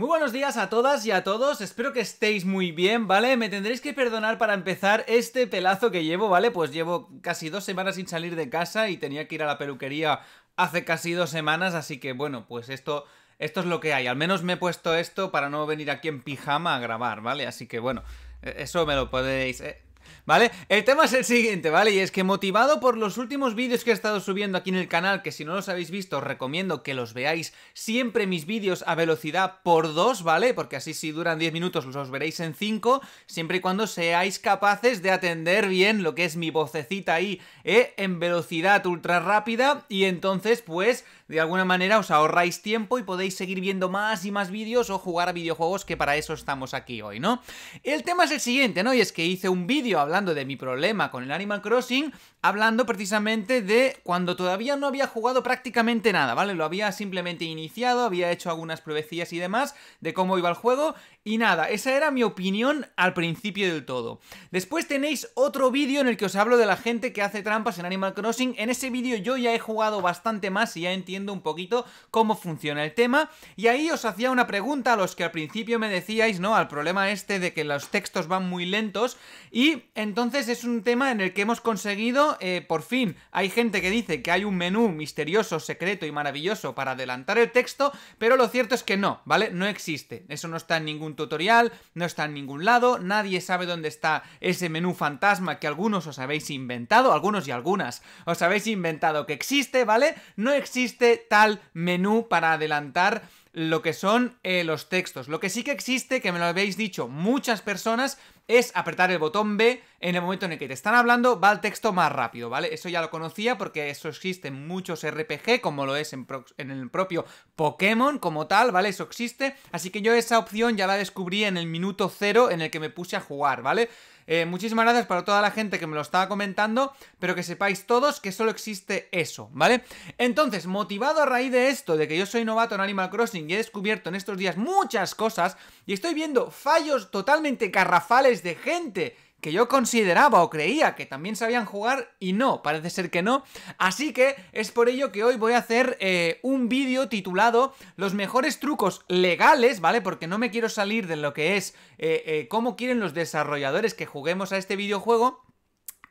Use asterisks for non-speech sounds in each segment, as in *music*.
Muy buenos días a todas y a todos, espero que estéis muy bien, ¿vale? Me tendréis que perdonar para empezar este pelazo que llevo, ¿vale? Pues llevo casi dos semanas sin salir de casa y tenía que ir a la peluquería hace casi dos semanas, así que bueno, pues esto esto es lo que hay. Al menos me he puesto esto para no venir aquí en pijama a grabar, ¿vale? Así que bueno, e-, eso me lo podéis... Eh, ¿vale? El tema es el siguiente, ¿vale? Y es que motivado por los últimos vídeos que he estado subiendo aquí en el canal, que si no los habéis visto, os recomiendo que los veáis siempre mis vídeos a velocidad por 2, ¿vale? Porque así si duran 10 minutos los veréis en 5, siempre y cuando seáis capaces de atender bien lo que es mi vocecita ahí, ¿eh? En velocidad ultra rápida y entonces, pues, de alguna manera os ahorráis tiempo y podéis seguir viendo más y más vídeos o jugar a videojuegos que para eso estamos aquí hoy, ¿no? El tema es el siguiente, ¿no? Y es que hice un vídeo hablando de mi problema con el Animal Crossing, hablando precisamente de cuando todavía no había jugado prácticamente nada, ¿vale? Lo había simplemente iniciado, había hecho algunas pruebecillas y demás de cómo iba el juego y nada, esa era mi opinión al principio del todo. Después tenéis otro vídeo en el que os hablo de la gente que hace trampas en Animal Crossing. En ese vídeo yo ya he jugado bastante más y ya entiendo un poquito cómo funciona el tema. Y ahí os hacía una pregunta a los que al principio me decíais, ¿no? Al problema este de que los textos van muy lentos y entonces es un tema en el que hemos conseguido, eh, por fin, hay gente que dice que hay un menú misterioso, secreto y maravilloso para adelantar el texto, pero lo cierto es que no, ¿vale? No existe. Eso no está en ningún tutorial, no está en ningún lado, nadie sabe dónde está ese menú fantasma que algunos os habéis inventado, algunos y algunas os habéis inventado que existe, ¿vale? No existe tal menú para adelantar lo que son eh, los textos. Lo que sí que existe, que me lo habéis dicho muchas personas, es apretar el botón B en el momento en el que te están hablando, va el texto más rápido, ¿vale? Eso ya lo conocía porque eso existe en muchos RPG, como lo es en, en el propio Pokémon como tal, ¿vale? Eso existe, así que yo esa opción ya la descubrí en el minuto cero en el que me puse a jugar, ¿vale? Eh, muchísimas gracias para toda la gente que me lo estaba comentando, pero que sepáis todos que solo existe eso, ¿vale? Entonces, motivado a raíz de esto, de que yo soy novato en Animal Crossing y he descubierto en estos días muchas cosas, y estoy viendo fallos totalmente garrafales de gente que yo consideraba o creía que también sabían jugar y no, parece ser que no. Así que es por ello que hoy voy a hacer eh, un vídeo titulado Los mejores trucos legales, ¿vale? Porque no me quiero salir de lo que es eh, eh, cómo quieren los desarrolladores que juguemos a este videojuego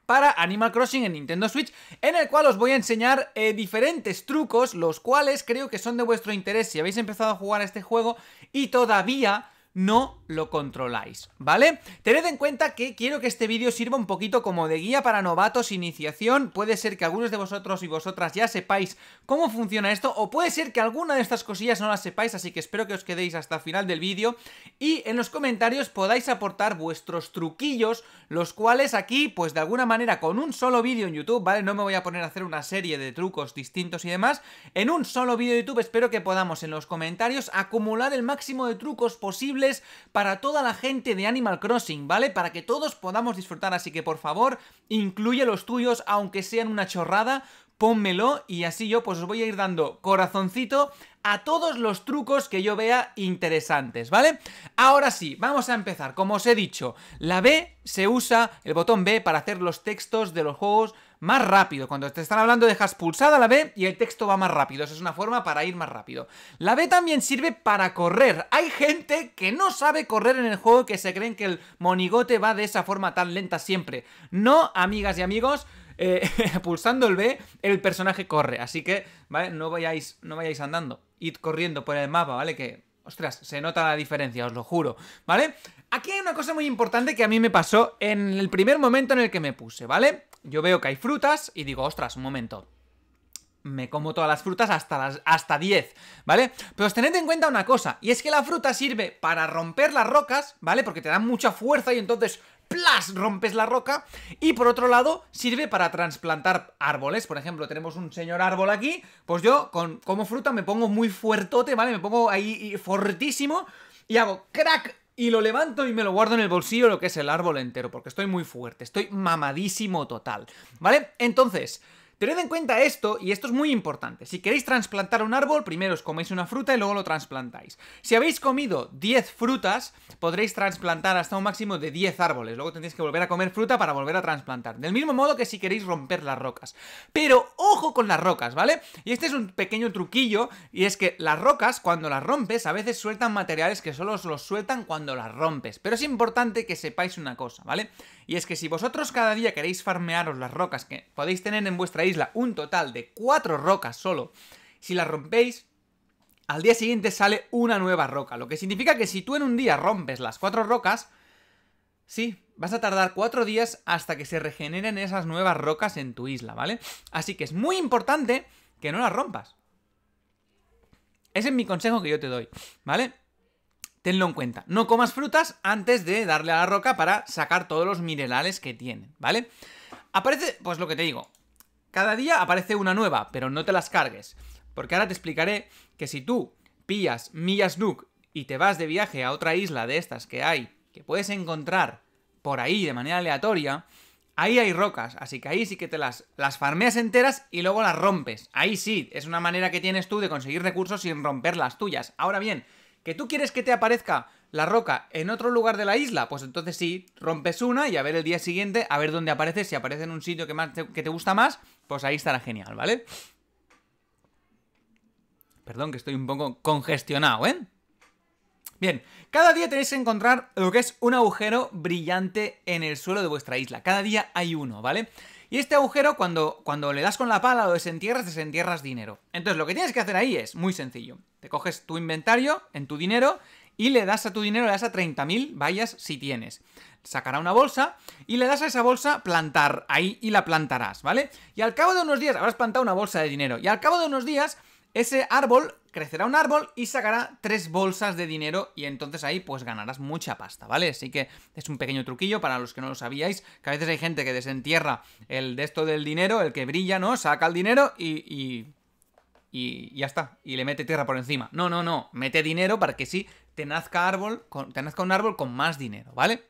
para Animal Crossing en Nintendo Switch, en el cual os voy a enseñar diferentes trucos, los cuales creo que son de vuestro interés si habéis empezado a jugar a este juego y todavía no lo controláis, ¿vale? Tened en cuenta que quiero que este vídeo sirva un poquito como de guía para novatos, iniciación, puede ser que algunos de vosotros y vosotras ya sepáis cómo funciona esto, o puede ser que alguna de estas cosillas no las sepáis, así que espero que os quedéis hasta el final del vídeo, y en los comentarios podáis aportar vuestros truquillos, los cuales aquí, pues de alguna manera, con un solo vídeo en YouTube, ¿vale? No me voy a poner a hacer una serie de trucos distintos y demás, en un solo vídeo de YouTube espero que podamos en los comentarios acumular el máximo de trucos posible para toda la gente de Animal Crossing, ¿vale? Para que todos podamos disfrutar, así que por favor, incluye los tuyos, aunque sean una chorrada, pónmelo y así yo pues os voy a ir dando corazoncito a todos los trucos que yo vea interesantes, ¿vale? Ahora sí, vamos a empezar. Como os he dicho, la B se usa, el botón B, para hacer los textos de los juegos más rápido. Cuando te están hablando dejas pulsada la B y el texto va más rápido. Eso es una forma para ir más rápido. La B también sirve para correr. Hay gente que no sabe correr en el juego que se creen que el monigote va de esa forma tan lenta siempre. No, amigas y amigos. Eh, *laughs* pulsando el B, el personaje corre. Así que, ¿vale? No vayáis, no vayáis andando. Id corriendo por el mapa, ¿vale? Que Ostras, se nota la diferencia, os lo juro, ¿vale? Aquí hay una cosa muy importante que a mí me pasó en el primer momento en el que me puse, ¿vale? Yo veo que hay frutas y digo, ostras, un momento, me como todas las frutas hasta, las, hasta 10, ¿vale? Pero tened en cuenta una cosa, y es que la fruta sirve para romper las rocas, ¿vale? Porque te dan mucha fuerza y entonces ¡plas! rompes la roca. Y por otro lado, sirve para trasplantar árboles. Por ejemplo, tenemos un señor árbol aquí, pues yo con, como fruta me pongo muy fuertote, ¿vale? Me pongo ahí fortísimo y hago crack y lo levanto y me lo guardo en el bolsillo lo que es el árbol entero, porque estoy muy fuerte, estoy mamadísimo total, ¿vale? Entonces, Tened en cuenta esto, y esto es muy importante. Si queréis trasplantar un árbol, primero os coméis una fruta y luego lo trasplantáis. Si habéis comido 10 frutas, podréis trasplantar hasta un máximo de 10 árboles. Luego tendréis que volver a comer fruta para volver a trasplantar. Del mismo modo que si queréis romper las rocas. Pero ojo con las rocas, ¿vale? Y este es un pequeño truquillo, y es que las rocas, cuando las rompes, a veces sueltan materiales que solo los sueltan cuando las rompes. Pero es importante que sepáis una cosa, ¿vale? Y es que si vosotros cada día queréis farmearos las rocas que podéis tener en vuestra isla un total de cuatro rocas solo, si las rompéis, al día siguiente sale una nueva roca. Lo que significa que si tú en un día rompes las cuatro rocas, sí, vas a tardar cuatro días hasta que se regeneren esas nuevas rocas en tu isla, ¿vale? Así que es muy importante que no las rompas. Ese es mi consejo que yo te doy, ¿vale? Tenlo en cuenta. No comas frutas antes de darle a la roca para sacar todos los minerales que tiene, ¿vale? Aparece, pues lo que te digo, cada día aparece una nueva, pero no te las cargues. Porque ahora te explicaré que si tú pillas millas Nook y te vas de viaje a otra isla de estas que hay, que puedes encontrar por ahí de manera aleatoria, ahí hay rocas, así que ahí sí que te las, las farmeas enteras y luego las rompes. Ahí sí, es una manera que tienes tú de conseguir recursos sin romper las tuyas. Ahora bien, que tú quieres que te aparezca la roca en otro lugar de la isla, pues entonces sí, rompes una y a ver el día siguiente, a ver dónde aparece, si aparece en un sitio que, más te, que te gusta más, pues ahí estará genial, ¿vale? Perdón que estoy un poco congestionado, ¿eh? Bien, cada día tenéis que encontrar lo que es un agujero brillante en el suelo de vuestra isla. Cada día hay uno, ¿vale? Y este agujero, cuando, cuando le das con la pala, o desentierras, desentierras dinero. Entonces, lo que tienes que hacer ahí es muy sencillo. Te coges tu inventario en tu dinero y le das a tu dinero, le das a 30.000 vayas, si tienes. Sacará una bolsa y le das a esa bolsa plantar ahí y la plantarás, ¿vale? Y al cabo de unos días habrás plantado una bolsa de dinero y al cabo de unos días ese árbol crecerá un árbol y sacará tres bolsas de dinero y entonces ahí pues ganarás mucha pasta, ¿vale? Así que es un pequeño truquillo para los que no lo sabíais, que a veces hay gente que desentierra el de esto del dinero, el que brilla, ¿no? Saca el dinero y, y y ya está, y le mete tierra por encima. No, no, no, mete dinero para que sí te nazca, árbol un árbol con más dinero, ¿vale?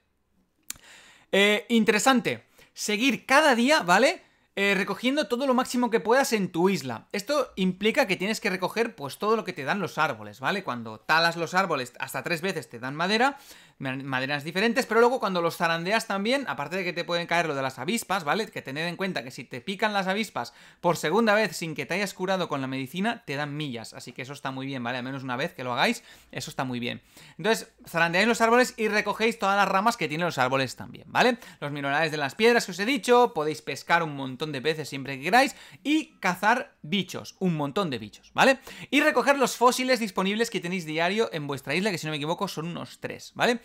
Eh, interesante, seguir cada día, ¿vale? Eh, recogiendo todo lo máximo que puedas en tu isla. Esto implica que tienes que recoger pues todo lo que te dan los árboles, ¿vale? Cuando talas los árboles hasta tres veces te dan madera, maderas diferentes, pero luego cuando los zarandeas también, aparte de que te pueden caer lo de las avispas, ¿vale? Que tened en cuenta que si te pican las avispas por segunda vez sin que te hayas curado con la medicina, te dan millas, así que eso está muy bien, ¿vale? Al menos una vez que lo hagáis, eso está muy bien. Entonces, zarandeáis los árboles y recogéis todas las ramas que tienen los árboles también, ¿vale? Los minerales de las piedras que os he dicho, podéis pescar un montón de peces siempre que queráis y cazar bichos, un montón de bichos, ¿vale? Y recoger los fósiles disponibles que tenéis diario en vuestra isla, que si no me equivoco son unos tres, ¿vale?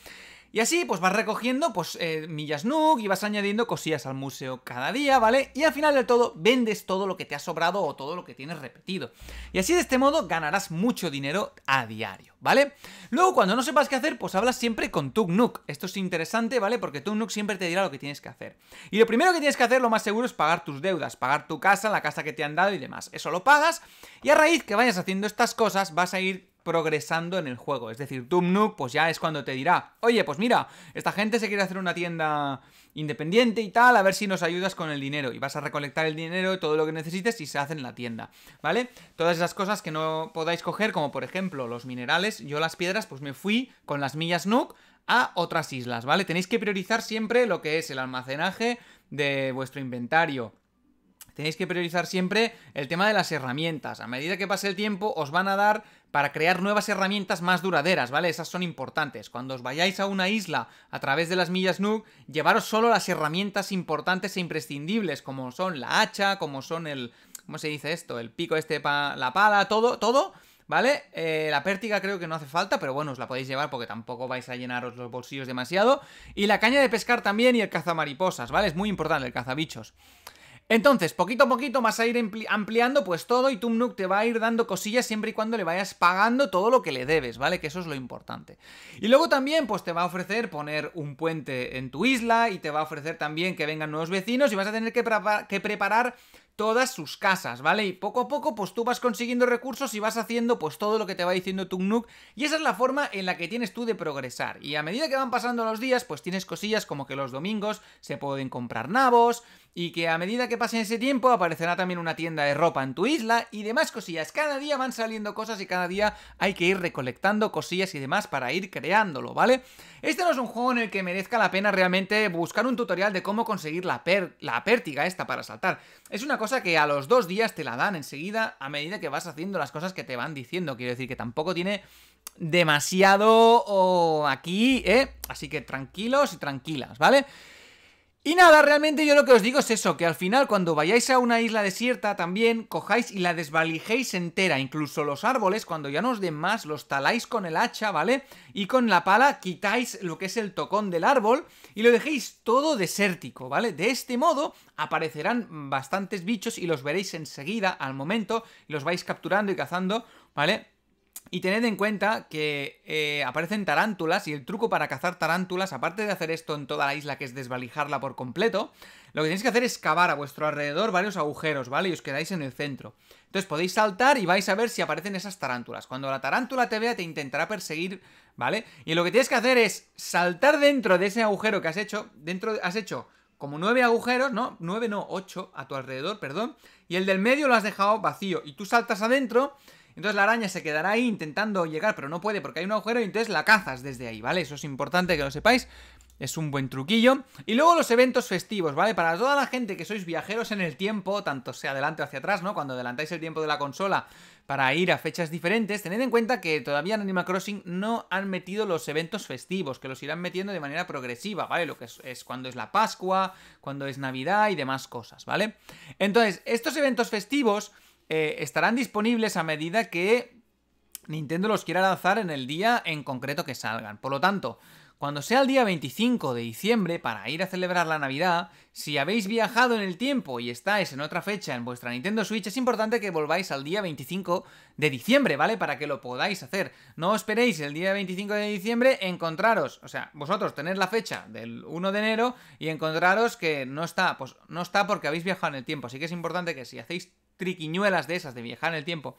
Y así, pues vas recogiendo, pues, eh, millas NUC y vas añadiendo cosillas al museo cada día, ¿vale? Y al final del todo, vendes todo lo que te ha sobrado o todo lo que tienes repetido. Y así, de este modo, ganarás mucho dinero a diario, ¿vale? Luego, cuando no sepas qué hacer, pues hablas siempre con Nook Esto es interesante, ¿vale? Porque Nook siempre te dirá lo que tienes que hacer. Y lo primero que tienes que hacer, lo más seguro, es pagar tus deudas, pagar tu casa, la casa que te han dado y demás. Eso lo pagas, y a raíz que vayas haciendo estas cosas, vas a ir progresando en el juego. Es decir, Doom Nook pues ya es cuando te dirá, oye, pues mira, esta gente se quiere hacer una tienda independiente y tal, a ver si nos ayudas con el dinero. Y vas a recolectar el dinero, todo lo que necesites y se hace en la tienda, ¿vale? Todas esas cosas que no podáis coger, como por ejemplo los minerales, yo las piedras, pues me fui con las millas Nook a otras islas, ¿vale? Tenéis que priorizar siempre lo que es el almacenaje de vuestro inventario. Tenéis que priorizar siempre el tema de las herramientas. A medida que pase el tiempo os van a dar para crear nuevas herramientas más duraderas, ¿vale? Esas son importantes. Cuando os vayáis a una isla a través de las millas nuke, llevaros solo las herramientas importantes e imprescindibles, como son la hacha, como son el... ¿Cómo se dice esto? El pico este, la pala, todo, todo. ¿Vale? Eh, la pértiga creo que no hace falta, pero bueno, os la podéis llevar porque tampoco vais a llenaros los bolsillos demasiado. Y la caña de pescar también y el cazamariposas, ¿vale? Es muy importante el cazabichos. Entonces, poquito a poquito vas a ir ampliando pues todo y Tumnuk te va a ir dando cosillas siempre y cuando le vayas pagando todo lo que le debes, ¿vale? Que eso es lo importante. Y luego también pues te va a ofrecer poner un puente en tu isla y te va a ofrecer también que vengan nuevos vecinos y vas a tener que, preparar todas sus casas, ¿vale? Y poco a poco, pues tú vas consiguiendo recursos y vas haciendo, pues todo lo que te va diciendo Tumnuk. Y esa es la forma en la que tienes tú de progresar. Y a medida que van pasando los días, pues tienes cosillas como que los domingos se pueden comprar nabos, y que a medida que pase ese tiempo aparecerá también una tienda de ropa en tu isla y demás cosillas. Cada día van saliendo cosas y cada día hay que ir recolectando cosillas y demás para ir creándolo, ¿vale? Este no es un juego en el que merezca la pena realmente buscar un tutorial de cómo conseguir la, pértiga esta para saltar. Es una cosa que a los dos días te la dan enseguida a medida que vas haciendo las cosas que te van diciendo. Quiero decir que tampoco tiene demasiado oh, aquí, ¿eh? Así que tranquilos y tranquilas, ¿vale? vale y nada, realmente yo lo que os digo es eso, que al final cuando vayáis a una isla desierta también cojáis y la desvalijéis entera, incluso los árboles cuando ya no os den más los taláis con el hacha, ¿vale? Y con la pala quitáis lo que es el tocón del árbol y lo dejéis todo desértico, ¿vale? De este modo aparecerán bastantes bichos y los veréis enseguida, al momento, y los vais capturando y cazando, ¿vale? Y tened en cuenta que eh, aparecen tarántulas y el truco para cazar tarántulas, aparte de hacer esto en toda la isla, que es desvalijarla por completo, lo que tenéis que hacer es cavar a vuestro alrededor varios agujeros, ¿vale? Y os quedáis en el centro. Entonces podéis saltar y vais a ver si aparecen esas tarántulas. Cuando la tarántula te vea, te intentará perseguir, ¿vale? Y lo que tienes que hacer es saltar dentro de ese agujero que has hecho. Dentro has hecho como nueve agujeros, ¿no? Nueve, no, ocho a tu alrededor, perdón. Y el del medio lo has dejado vacío. Y tú saltas adentro entonces la araña se quedará ahí intentando llegar, pero no puede porque hay un agujero y entonces la cazas desde ahí, ¿vale? Eso es importante que lo sepáis. Es un buen truquillo. Y luego los eventos festivos, ¿vale? Para toda la gente que sois viajeros en el tiempo, tanto sea adelante o hacia atrás, ¿no? Cuando adelantáis el tiempo de la consola para ir a fechas diferentes, tened en cuenta que todavía en Animal Crossing no han metido los eventos festivos, que los irán metiendo de manera progresiva, ¿vale? Lo que es cuando es la Pascua, cuando es Navidad y demás cosas, ¿vale? Entonces, estos eventos festivos eh, estarán disponibles a medida que Nintendo los quiera lanzar en el día en concreto que salgan. Por lo tanto, cuando sea el día 25 de diciembre para ir a celebrar la Navidad, si habéis viajado en el tiempo y estáis en otra fecha en vuestra Nintendo Switch, es importante que volváis al día 25 de diciembre, ¿vale? Para que lo podáis hacer. No esperéis el día 25 de diciembre encontraros, o sea, vosotros tenéis la fecha del 1 de enero y encontraros que no está, pues no está porque habéis viajado en el tiempo. Así que es importante que si hacéis triquiñuelas de esas de viajar en el tiempo.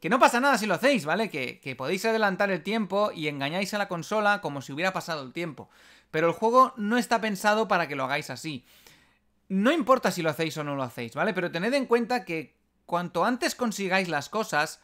Que no pasa nada si lo hacéis, ¿vale? Que, podéis adelantar el tiempo y engañáis a la consola como si hubiera pasado el tiempo. Pero el juego no está pensado para que lo hagáis así. No importa si lo hacéis o no lo hacéis, ¿vale? Pero tened en cuenta que cuanto antes consigáis las cosas,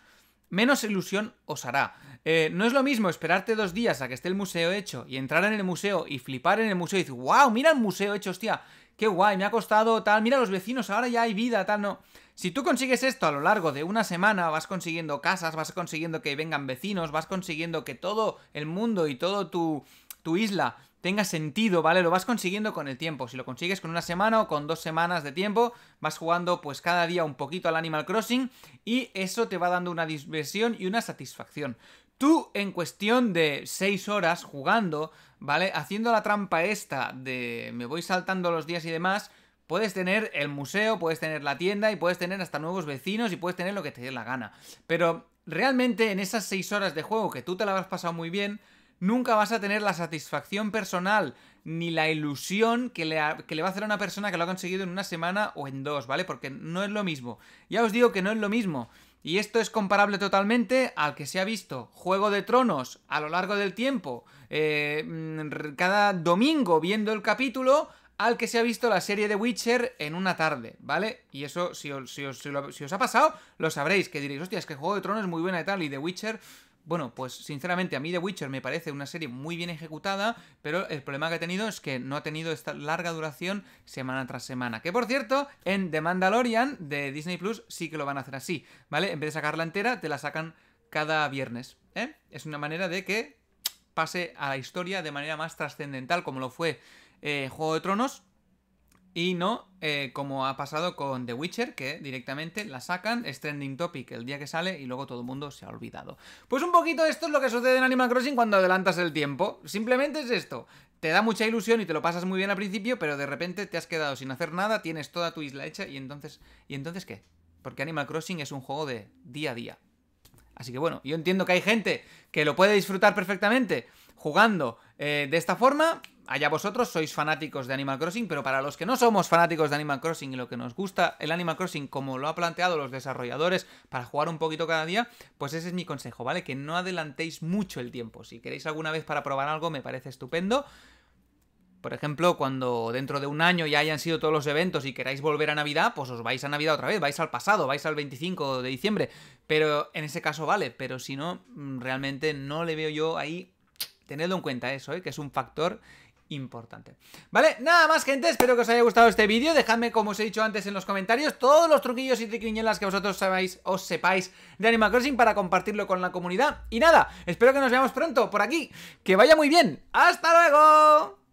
menos ilusión os hará. Eh, no es lo mismo esperarte dos días a que esté el museo hecho y entrar en el museo y flipar en el museo y decir, wow, mira el museo hecho, hostia, qué guay, me ha costado tal, mira los vecinos, ahora ya hay vida, tal, no. Si tú consigues esto a lo largo de una semana, vas consiguiendo casas, vas consiguiendo que vengan vecinos, vas consiguiendo que todo el mundo y toda tu, tu isla tenga sentido, ¿vale? Lo vas consiguiendo con el tiempo. Si lo consigues con una semana o con dos semanas de tiempo, vas jugando pues cada día un poquito al Animal Crossing y eso te va dando una diversión y una satisfacción. Tú en cuestión de seis horas jugando, ¿vale? Haciendo la trampa esta de me voy saltando los días y demás, Puedes tener el museo, puedes tener la tienda y puedes tener hasta nuevos vecinos y puedes tener lo que te dé la gana. Pero realmente en esas seis horas de juego que tú te la has pasado muy bien, nunca vas a tener la satisfacción personal ni la ilusión que le, que le, va a hacer a una persona que lo ha conseguido en una semana o en dos, ¿vale? Porque no es lo mismo. Ya os digo que no es lo mismo. Y esto es comparable totalmente al que se ha visto Juego de Tronos a lo largo del tiempo. Eh, mm, cada domingo viendo el capítulo al que se ha visto la serie de Witcher en una tarde, ¿vale? Y eso, si os, ha pasado, lo sabréis, que diréis, hostia, es que Juego de Tronos es muy buena y tal, y The Witcher... Bueno, pues sinceramente a mí The Witcher me parece una serie muy bien ejecutada, pero el problema que he tenido es que no ha tenido esta larga duración semana tras semana. Que por cierto, en The Mandalorian de Disney Plus sí que lo van a hacer así, ¿vale? En vez de sacarla entera, te la sacan cada viernes. ¿eh? Es una manera de que pase a la historia de manera más trascendental, como lo fue eh, juego de Tronos y no eh, como ha pasado con The Witcher, que directamente la sacan, es trending topic el día que sale y luego todo el mundo se ha olvidado. Pues un poquito esto es lo que sucede en Animal Crossing cuando adelantas el tiempo. Simplemente es esto. Te da mucha ilusión y te lo pasas muy bien al principio, pero de repente te has quedado sin hacer nada, tienes toda tu isla hecha y entonces... ¿Y entonces qué? Porque Animal Crossing es un juego de día a día. Así que bueno, yo entiendo que hay gente que lo puede disfrutar perfectamente jugando eh, de esta forma allá vosotros sois fanáticos de Animal Crossing, pero para los que no somos fanáticos de Animal Crossing y lo que nos gusta el Animal Crossing como lo ha planteado los desarrolladores para jugar un poquito cada día, pues ese es mi consejo, ¿vale? Que no adelantéis mucho el tiempo. Si queréis alguna vez para probar algo, me parece estupendo. Por ejemplo, cuando dentro de un año ya hayan sido todos los eventos y queráis volver a Navidad, pues os vais a Navidad otra vez, vais al pasado, vais al 25 de diciembre. Pero en ese caso vale, pero si no, mm, realmente no le veo yo ahí. Tenedlo en cuenta eso, ¿eh? que es un factor importante. ¿Vale? Nada más, gente. Espero que os haya gustado este vídeo. Dejadme, como os he dicho antes en los comentarios, todos los truquillos y triquiñuelas que vosotros sabéis, os sepáis de Animal Crossing para compartirlo con la comunidad. Y nada, espero que nos veamos pronto por aquí. Que vaya muy bien. ¡Hasta luego!